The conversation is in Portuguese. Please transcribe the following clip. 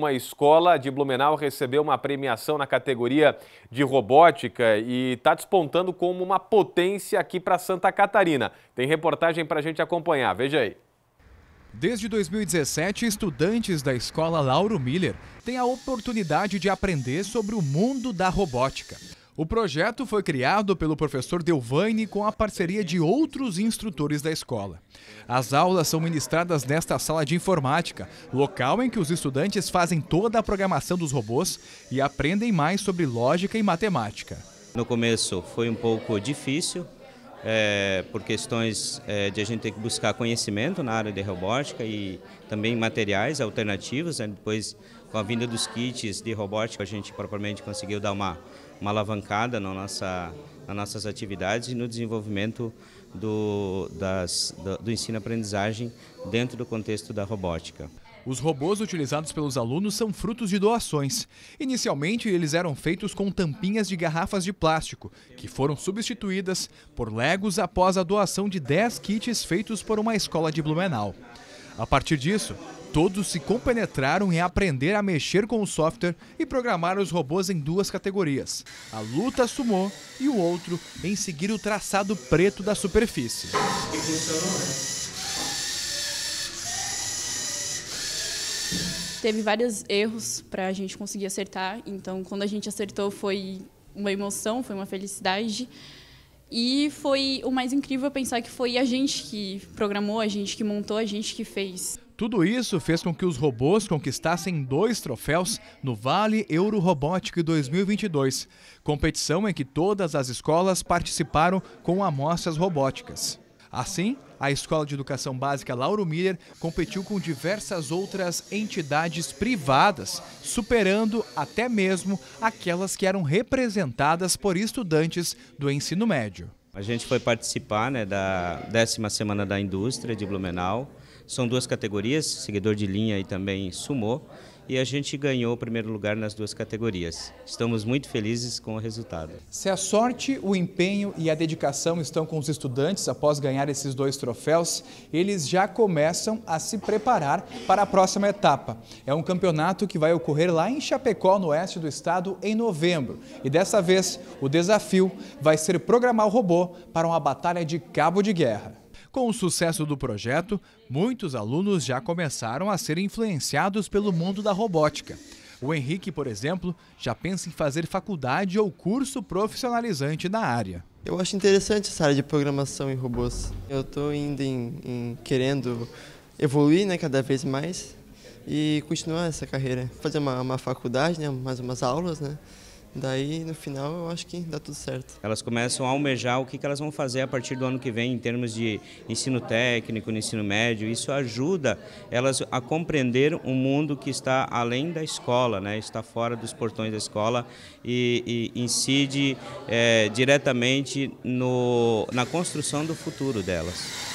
Uma escola de Blumenau recebeu uma premiação na categoria de robótica e está despontando como uma potência aqui para Santa Catarina. Tem reportagem para a gente acompanhar, veja aí. Desde 2017, estudantes da escola Lauro Miller têm a oportunidade de aprender sobre o mundo da robótica. O projeto foi criado pelo professor Delvaine com a parceria de outros instrutores da escola. As aulas são ministradas nesta sala de informática, local em que os estudantes fazem toda a programação dos robôs e aprendem mais sobre lógica e matemática. No começo foi um pouco difícil, é, por questões é, de a gente ter que buscar conhecimento na área de robótica e também materiais alternativos. Né? Depois, com a vinda dos kits de robótica, a gente propriamente conseguiu dar uma, uma alavancada na nossa, nas nossas atividades e no desenvolvimento do, das, do, do ensino-aprendizagem dentro do contexto da robótica. Os robôs utilizados pelos alunos são frutos de doações. Inicialmente, eles eram feitos com tampinhas de garrafas de plástico, que foram substituídas por Legos após a doação de 10 kits feitos por uma escola de Blumenau. A partir disso, todos se compenetraram em aprender a mexer com o software e programar os robôs em duas categorias: a luta sumô e o outro em seguir o traçado preto da superfície. teve vários erros para a gente conseguir acertar. Então, quando a gente acertou, foi uma emoção, foi uma felicidade. E foi o mais incrível pensar que foi a gente que programou, a gente que montou, a gente que fez. Tudo isso fez com que os robôs conquistassem dois troféus no Vale Euro Robotic 2022, competição em que todas as escolas participaram com amostras robóticas. Assim, a Escola de Educação Básica Lauro Miller competiu com diversas outras entidades privadas, superando até mesmo aquelas que eram representadas por estudantes do ensino médio. A gente foi participar né, da décima semana da indústria de Blumenau. São duas categorias, seguidor de linha e também sumô e a gente ganhou o primeiro lugar nas duas categorias. Estamos muito felizes com o resultado. Se a sorte, o empenho e a dedicação estão com os estudantes após ganhar esses dois troféus, eles já começam a se preparar para a próxima etapa. É um campeonato que vai ocorrer lá em Chapecó, no oeste do estado, em novembro. E dessa vez, o desafio vai ser programar o robô para uma batalha de cabo de guerra. Com o sucesso do projeto, muitos alunos já começaram a ser influenciados pelo mundo da robótica. O Henrique, por exemplo, já pensa em fazer faculdade ou curso profissionalizante na área. Eu acho interessante essa área de programação em robôs. Eu estou ainda em, em, querendo evoluir né, cada vez mais e continuar essa carreira. Fazer uma, uma faculdade, né, mais umas aulas, né? Daí, no final, eu acho que dá tudo certo. Elas começam a almejar o que elas vão fazer a partir do ano que vem em termos de ensino técnico, no ensino médio. Isso ajuda elas a compreender um mundo que está além da escola, né? está fora dos portões da escola e, e incide é, diretamente no, na construção do futuro delas.